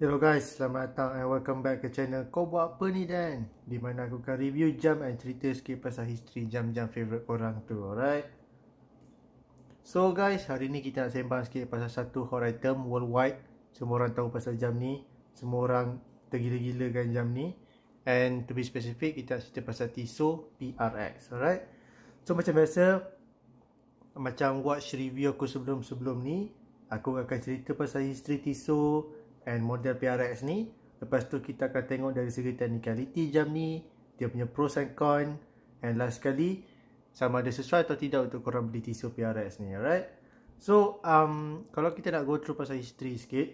Hello guys, selamat datang and welcome back ke channel Kau Buat Apa Ni Dan Di mana aku akan review jam and cerita sikit pasal history jam-jam favourite orang tu, alright So guys, hari ni kita nak sembang sikit pasal satu hot item worldwide Semua orang tahu pasal jam ni Semua orang tergila-gila kan jam ni And to be specific, kita nak cerita pasal Tissot PRX, alright So macam biasa Macam watch review aku sebelum-sebelum ni Aku akan cerita pasal history Tissot and model PRX ni Lepas tu kita akan tengok dari segi technicality jam ni Dia punya pros and con And last sekali Sama ada sesuai atau tidak untuk korang beli TISO PRX ni alright So um, kalau kita nak go through pasal history sikit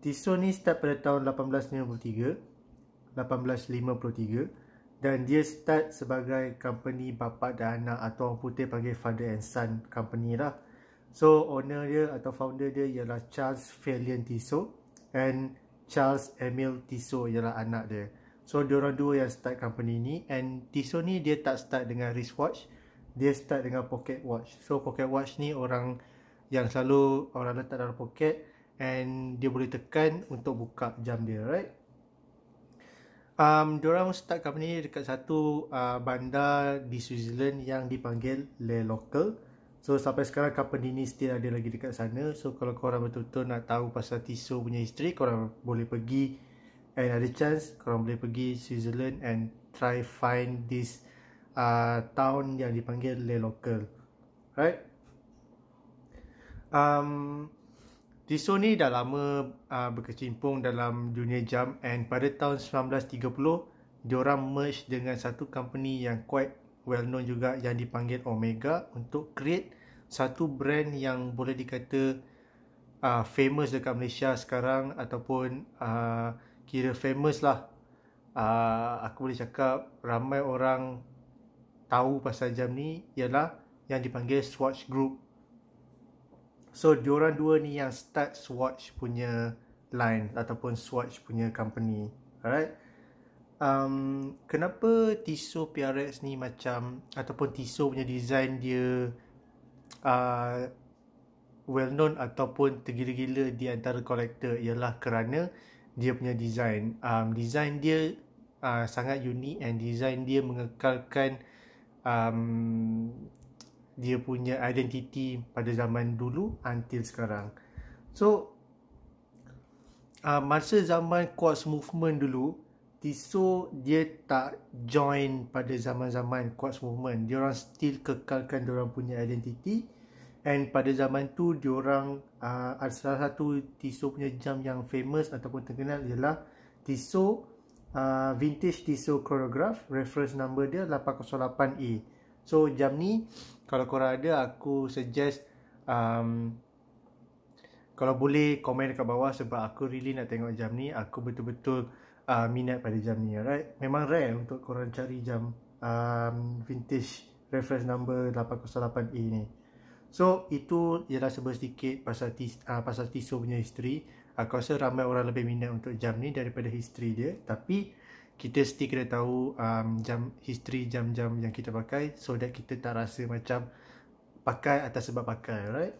TISO ni start pada tahun 1853 1853 Dan dia start sebagai company bapa dan anak Atau orang putih panggil father and son company lah So owner dia atau founder dia ialah Charles Fallon Tissot and Charles Emil Tissot ialah anak dia. So diorang dua yang start company ni and Tissot ni dia tak start dengan wristwatch, dia start dengan pocket watch. So pocket watch ni orang yang selalu orang letak dalam poket and dia boleh tekan untuk buka jam dia, right? Um, diorang start company ni dekat satu uh, bandar di Switzerland yang dipanggil Le Local. So sampai sekarang company ni still ada lagi dekat sana. So kalau korang betul-betul nak tahu pasal Tissot punya history, korang boleh pergi and ada chance korang boleh pergi Switzerland and try find this uh, town yang dipanggil Le Local. Right? Um, Tissot ni dah lama uh, berkecimpung dalam dunia jam and pada tahun 1930, diorang merge dengan satu company yang quite well known juga yang dipanggil Omega untuk create satu brand yang boleh dikata uh, famous dekat Malaysia sekarang ataupun uh, kira famous lah uh, aku boleh cakap ramai orang tahu pasal jam ni ialah yang dipanggil Swatch Group so diorang dua ni yang start Swatch punya line ataupun Swatch punya company alright um, kenapa tisu PRX ni macam ataupun tisu punya design dia uh, well known ataupun tergila-gila di antara kolektor ialah kerana dia punya design um, design dia uh, sangat unik and design dia mengekalkan um, dia punya identiti pada zaman dulu until sekarang so uh, masa zaman quartz movement dulu Tiso dia tak join pada zaman-zaman Quartz Movement. Dia orang still kekalkan dia orang punya identity. And pada zaman tu dia orang uh, salah satu Tiso punya jam yang famous ataupun terkenal ialah Tiso uh, ah, Vintage Tiso Chronograph reference number dia 808A. So jam ni kalau korang ada aku suggest um, kalau boleh komen dekat bawah sebab aku really nak tengok jam ni. Aku betul-betul uh, minat pada jam ni right memang rare untuk korang cari jam um, vintage reference number 808A ni so itu ialah sebuah sedikit pasal tis, uh, pasal tisu punya history aku rasa ramai orang lebih minat untuk jam ni daripada history dia tapi kita still kena tahu um, jam history jam-jam yang kita pakai so that kita tak rasa macam pakai atas sebab pakai right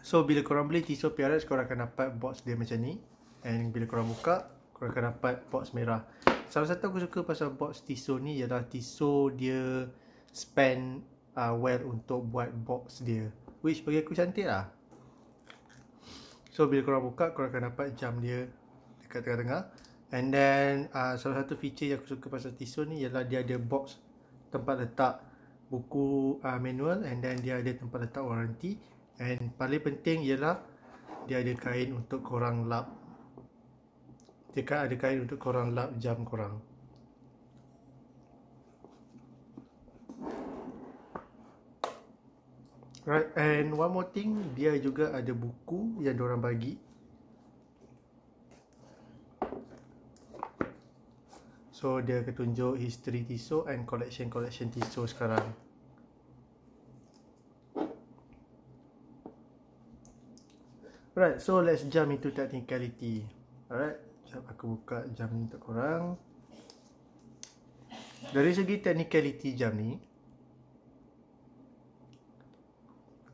So bila korang beli Tissot PRX korang akan dapat box dia macam ni And bila korang buka Korang akan dapat box merah Salah satu aku suka pasal box tisu ni Ialah tisu dia Spend uh, well untuk buat box dia Which bagi aku cantik lah So bila korang buka Korang akan dapat jam dia Dekat tengah-tengah And then uh, Salah satu feature yang aku suka pasal tisu ni Ialah dia ada box Tempat letak Buku uh, manual And then dia ada tempat letak warranty And paling penting ialah Dia ada kain untuk korang lap jika ada kain untuk korang lap jam korang right and one more thing dia juga ada buku yang diorang bagi so dia ketunjuk history Tiso and collection collection Tiso sekarang Alright, so let's jump into technicality. Alright. Sekejap aku buka jam ni untuk korang Dari segi technicality jam ni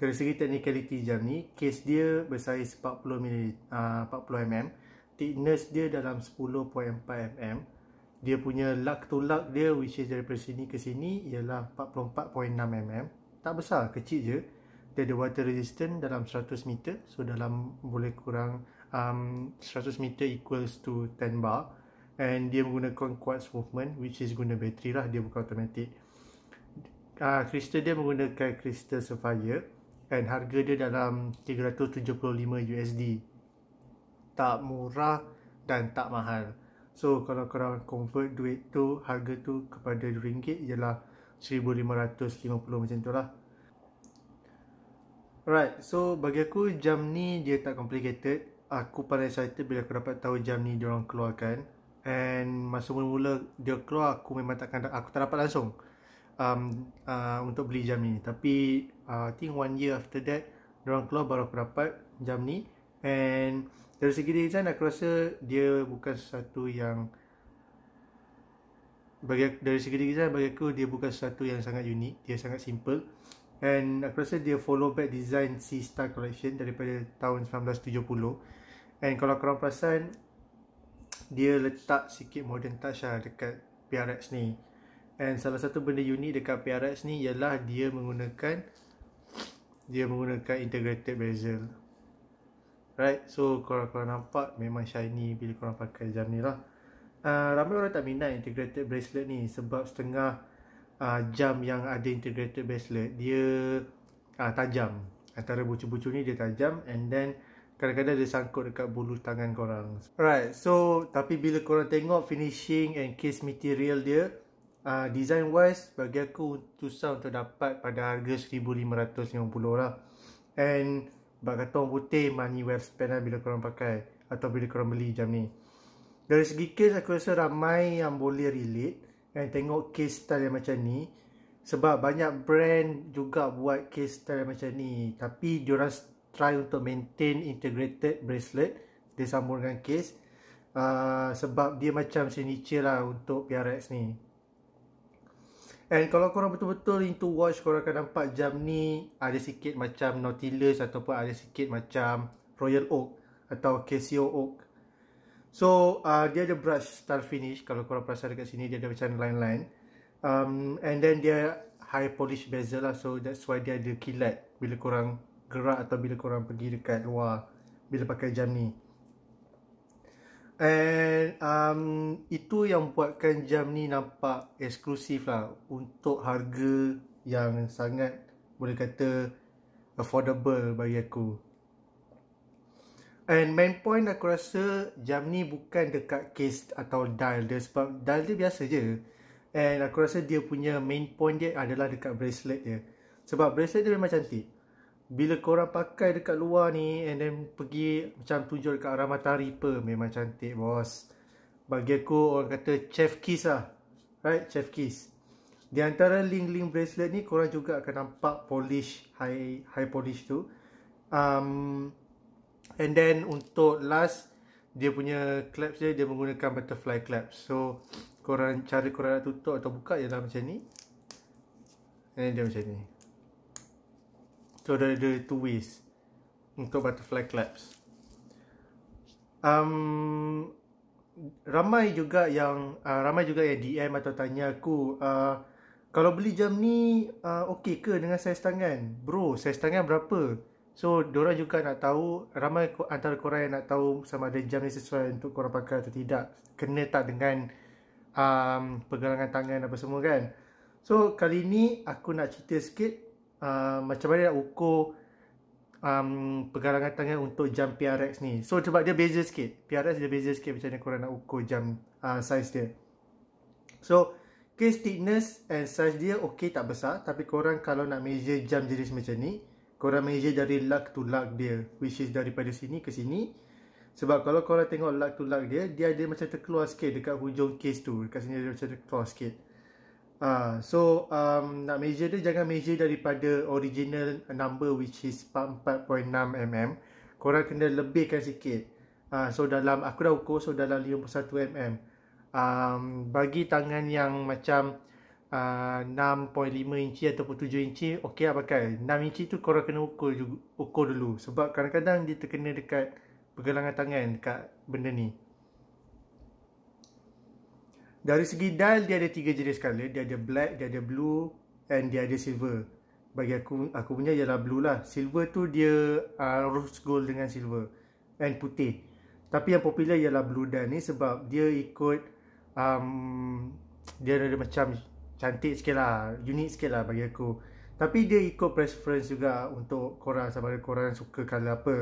Dari segi technicality jam ni Case dia bersaiz 40 mm, uh, 40 mm Thickness dia dalam 10.4 mm Dia punya lug to lug dia Which is daripada sini ke sini Ialah 44.6 mm Tak besar, kecil je Dia ada water resistant dalam 100 meter So dalam boleh kurang um, 100 meter equals to 10 bar and dia menggunakan quartz movement which is guna bateri lah dia bukan automatic uh, kristal dia menggunakan kristal sapphire and harga dia dalam 375 USD tak murah dan tak mahal so kalau korang convert duit tu harga tu kepada ringgit ialah 1550 macam tu lah Alright, so bagi aku jam ni dia tak complicated aku paling excited bila aku dapat tahu jam ni dia orang keluarkan and masa mula-mula dia keluar aku memang takkan aku tak dapat langsung um, uh, untuk beli jam ni tapi uh, I think one year after that dia orang keluar baru aku dapat jam ni and dari segi design aku rasa dia bukan satu yang bagi dari segi design bagi aku dia bukan satu yang sangat unik dia sangat simple And aku rasa dia follow back design C-Star collection daripada tahun 1970. And kalau korang perasan, dia letak sikit modern touch lah dekat PRX ni. And salah satu benda unik dekat PRX ni ialah dia menggunakan dia menggunakan integrated bezel. Right, so kalau korang nampak memang shiny bila korang pakai jam ni lah. Uh, ramai orang tak minat integrated bracelet ni sebab setengah uh, jam yang ada integrated bracelet dia uh, tajam antara bucu-bucu ni dia tajam and then kadang-kadang dia sangkut dekat bulu tangan korang Alright, so tapi bila korang tengok finishing and case material dia uh, ah, design wise bagi aku susah untuk dapat pada harga RM1,550 lah and bag katong putih money well spent lah bila korang pakai atau bila korang beli jam ni dari segi case aku rasa ramai yang boleh relate kan tengok case style yang macam ni sebab banyak brand juga buat case style yang macam ni tapi diorang try untuk maintain integrated bracelet dia sambung dengan case uh, sebab dia macam signature lah untuk PRX ni And kalau korang betul-betul into watch, korang akan nampak jam ni ada sikit macam Nautilus ataupun ada sikit macam Royal Oak atau Casio Oak. So uh, dia ada brush style finish kalau korang perasan dekat sini dia ada macam line-line um, And then dia high polish bezel lah so that's why dia ada kilat bila korang gerak atau bila korang pergi dekat luar bila pakai jam ni And um, itu yang buatkan jam ni nampak eksklusif lah untuk harga yang sangat boleh kata affordable bagi aku And main point aku rasa jam ni bukan dekat case atau dial dia sebab dial dia biasa je. And aku rasa dia punya main point dia adalah dekat bracelet dia. Sebab bracelet dia memang cantik. Bila korang pakai dekat luar ni and then pergi macam tunjuk dekat arah matahari pun memang cantik bos. Bagi aku orang kata chef kiss lah. Right? Chef kiss. Di antara link-link bracelet ni korang juga akan nampak polish high high polish tu. Um, And then untuk last dia punya claps dia dia menggunakan butterfly claps. So korang cara korang nak tutup atau buka ialah macam ni. And eh, dia macam ni. So ada ada two ways untuk butterfly claps. Um, ramai juga yang uh, ramai juga yang DM atau tanya aku uh, kalau beli jam ni uh, okey ke dengan saiz tangan? Bro, saiz tangan berapa? So, diorang juga nak tahu, ramai antara korang yang nak tahu sama ada jam ni sesuai untuk korang pakai atau tidak. Kena tak dengan um, pergelangan tangan apa semua kan? So, kali ni aku nak cerita sikit uh, macam mana nak ukur um, pergelangan tangan untuk jam PRX ni. So, sebab dia beza sikit. PRX dia beza sikit macam mana korang nak ukur jam uh, size dia. So, case thickness and size dia okey tak besar. Tapi korang kalau nak measure jam jenis macam ni, korang measure dari luck to luck dia which is daripada sini ke sini sebab kalau korang tengok luck to luck dia dia ada macam terkeluar sikit dekat hujung case tu dekat sini dia macam terkeluar sikit uh, so um, nak measure dia jangan measure daripada original number which is 44.6mm korang kena lebihkan sikit uh, so dalam aku dah ukur so dalam 51mm um, bagi tangan yang macam uh, ah, 6.5 inci ataupun 7 inci okey lah pakai 6 inci tu korang kena ukur juga, ukur dulu sebab kadang-kadang dia terkena dekat pergelangan tangan dekat benda ni dari segi dial dia ada 3 jenis colour dia ada black dia ada blue and dia ada silver bagi aku aku punya ialah blue lah silver tu dia uh, rose gold dengan silver and putih tapi yang popular ialah blue dial ni sebab dia ikut um, dia ada macam cantik sikit lah unik sikit lah bagi aku tapi dia ikut preference juga untuk korang sama ada korang suka colour apa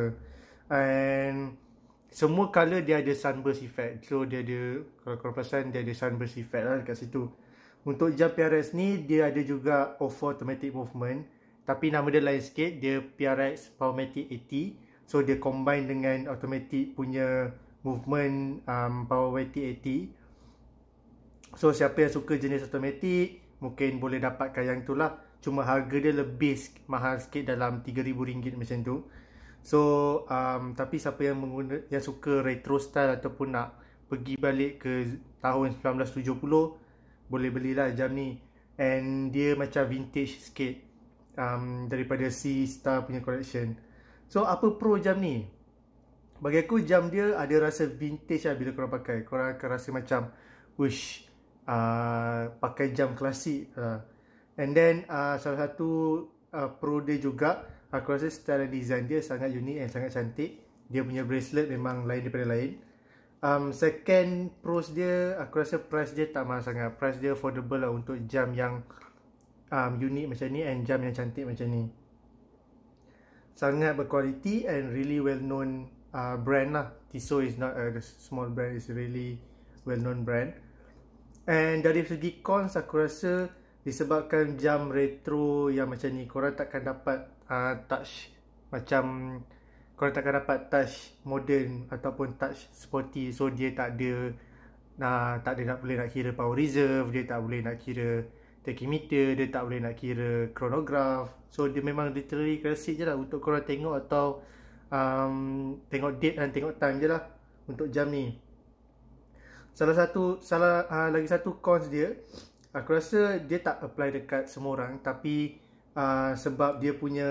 and semua colour dia ada sunburst effect so dia ada kalau korang perasan dia ada sunburst effect lah kat situ untuk jam PRX ni dia ada juga off automatic movement tapi nama dia lain sikit dia PRX Powermatic 80 so dia combine dengan automatic punya movement um, Powermatic 80 So siapa yang suka jenis automatic Mungkin boleh dapatkan yang tu Cuma harga dia lebih mahal sikit dalam RM3,000 macam tu So um, tapi siapa yang mengguna, yang suka retro style ataupun nak pergi balik ke tahun 1970 Boleh belilah jam ni And dia macam vintage sikit um, Daripada C Star punya collection So apa pro jam ni? Bagi aku jam dia ada rasa vintage lah bila korang pakai Korang akan rasa macam Wish Uh, pakai jam klasik uh. and then uh, salah satu uh, pro dia juga aku rasa style design dia sangat unik dan sangat cantik dia punya bracelet memang lain daripada lain um, second pros dia aku rasa price dia tak mahal sangat price dia affordable lah untuk jam yang um, unik macam ni and jam yang cantik macam ni sangat berkualiti and really well known uh, brand lah Tissot is not a small brand, it's really well known brand. And dari segi cons aku rasa disebabkan jam retro yang macam ni korang takkan dapat uh, touch macam korang takkan dapat touch modern ataupun touch sporty so dia tak ada nah uh, tak ada nak boleh nak kira power reserve dia tak boleh nak kira tachymeter dia tak boleh nak kira chronograph so dia memang literally classic je lah untuk korang tengok atau um, tengok date dan tengok time je lah untuk jam ni salah satu salah uh, lagi satu cons dia aku rasa dia tak apply dekat semua orang tapi uh, sebab dia punya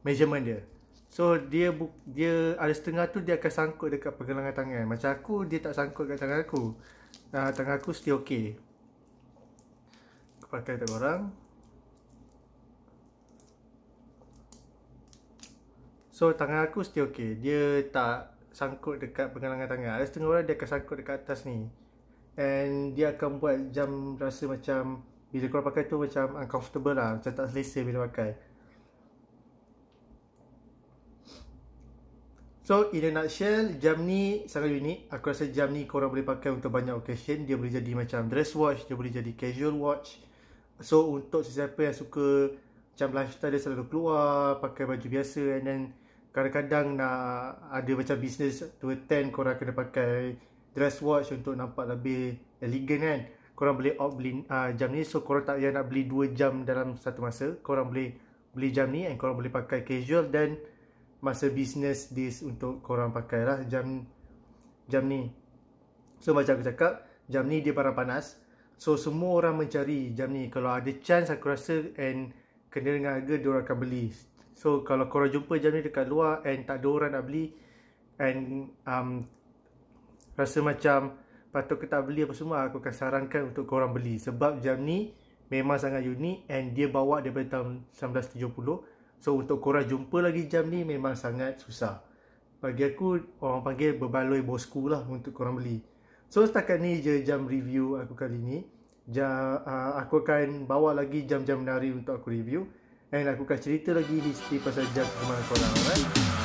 measurement dia so dia bu- dia ada setengah tu dia akan sangkut dekat pergelangan tangan macam aku dia tak sangkut dekat tangan aku uh, tangan aku still okay aku pakai tak orang so tangan aku still okay dia tak sangkut dekat pengalangan tangan Ada setengah orang dia akan sangkut dekat atas ni And dia akan buat jam rasa macam Bila korang pakai tu macam uncomfortable lah Macam tak selesa bila pakai So in a nutshell, jam ni sangat unik Aku rasa jam ni korang boleh pakai untuk banyak occasion Dia boleh jadi macam dress watch, dia boleh jadi casual watch So untuk sesiapa yang suka macam lifestyle dia selalu keluar Pakai baju biasa and then kadang-kadang nak ada macam bisnes, to attend korang kena pakai dress watch untuk nampak lebih elegant kan korang boleh opt beli uh, jam ni so korang tak payah nak beli 2 jam dalam satu masa korang boleh beli jam ni and korang boleh pakai casual dan masa business days untuk korang pakai lah jam jam ni so macam aku cakap jam ni dia barang panas so semua orang mencari jam ni kalau ada chance aku rasa and kena dengan harga dia orang akan beli So kalau korang jumpa jam ni dekat luar and tak ada orang nak beli and um, rasa macam patut ke tak beli apa semua aku akan sarankan untuk korang beli sebab jam ni memang sangat unik and dia bawa daripada tahun 1970 so untuk korang jumpa lagi jam ni memang sangat susah bagi aku orang panggil berbaloi bosku lah untuk korang beli so setakat ni je jam review aku kali ni ja, uh, aku akan bawa lagi jam-jam menarik untuk aku review And aku akan cerita lagi history pasal jam kemarin korang. Alright.